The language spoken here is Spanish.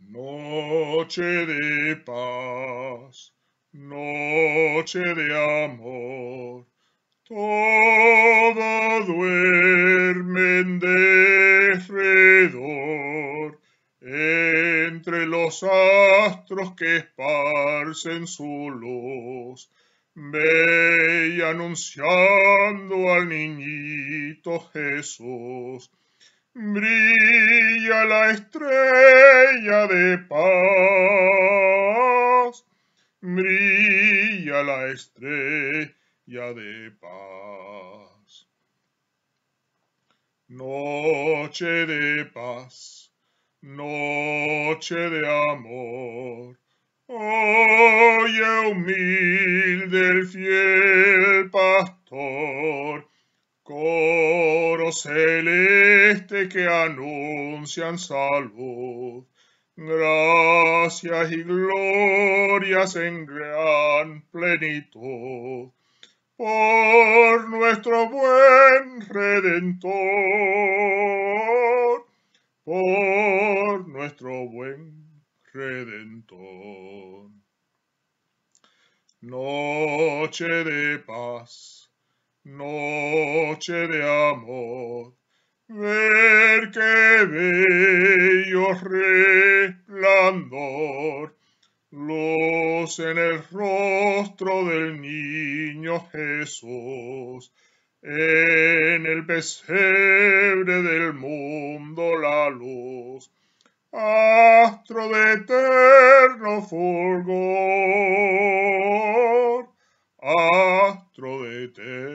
Noche de paz, noche de amor, toda duerme de redor, entre los astros que esparcen su luz, ve anunciando al niñito Jesús, brilla la estrella de paz, brilla la estrella de paz. Noche de paz, noche de amor, oye humilde el fiel pastor celeste que anuncian salud, gracias y glorias en gran plenitud, por nuestro buen Redentor, por nuestro buen Redentor. Noche de paz noche de amor, ver qué bello resplandor, luz en el rostro del niño Jesús, en el pesebre del mundo la luz, astro de eterno fulgor, astro de eterno